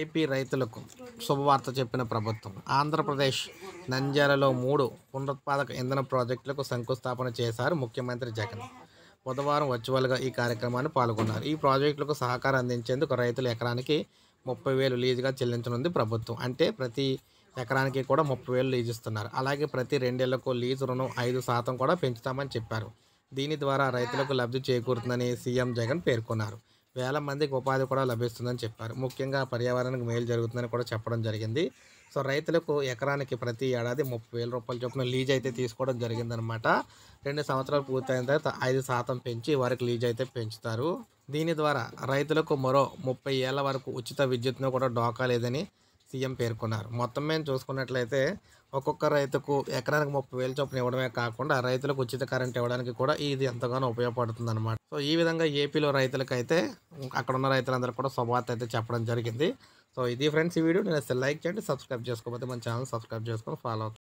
AP రైతులకు శుభవార్త చెప్పిన ప్రభుత్వం ఆంధ్రప్రదేశ్ నంద్యాలలో మూడు పునరుత్పాదక ఇంధన ప్రాజెక్టులకు శంకుస్థాపన చేశారు ముఖ్యమంత్రి జగన్ బుధవారం వర్చువల్గా ఈ కార్యక్రమాన్ని పాల్గొన్నారు ఈ ప్రాజెక్టులకు సహకారం అందించేందుకు రైతులు ఎకరానికి ముప్పై వేలు లీజుగా చెల్లించనుంది ప్రభుత్వం అంటే ప్రతి ఎకరానికి కూడా ముప్పై వేలు లీజు ఇస్తున్నారు అలాగే ప్రతి రెండేళ్లకు లీజు రుణం ఐదు శాతం కూడా పెంచుతామని చెప్పారు దీని ద్వారా రైతులకు లబ్ధి చేకూరుతుందని సీఎం జగన్ పేర్కొన్నారు వేల మందికి ఉపాధి కూడా లభిస్తుందని చెప్పారు ముఖ్యంగా పర్యావరణానికి మేలు జరుగుతుందని కూడా చెప్పడం జరిగింది సో రైతులకు ఎకరానికి ప్రతి ఏడాది ముప్పై వేల రూపాయల చొప్పున లీజ్ అయితే తీసుకోవడం జరిగిందనమాట రెండు సంవత్సరాలు పూర్తయిన తర్వాత ఐదు శాతం పెంచి వారికి లీజ్ అయితే పెంచుతారు దీని ద్వారా రైతులకు మరో ముప్పై ఏళ్ళ వరకు ఉచిత విద్యుత్ను కూడా డోకా లేదని సీఎం పేర్కొన్నారు మొత్తం మేము చూసుకున్నట్లయితే ఒక్కొక్క రైతుకు ఎకరానికి ముప్పై వేలు చొప్పున ఇవ్వడమే కాకుండా రైతులకు ఉచిత కరెంట్ ఇవ్వడానికి కూడా ఇది ఎంతగానో ఉపయోగపడుతుంది అనమాట సో ఈ విధంగా ఏపీలో రైతులకైతే అక్కడ ఉన్న రైతులందరూ కూడా శుభవార్త అయితే చెప్పడం జరిగింది సో ఇది ఫ్రెండ్స్ ఈ వీడియో నేను లైక్ చేయండి సబ్స్క్రైబ్ చేసుకోకపోతే మన ఛానల్ సబ్స్క్రైబ్ చేసుకొని ఫాలో అవుతుంది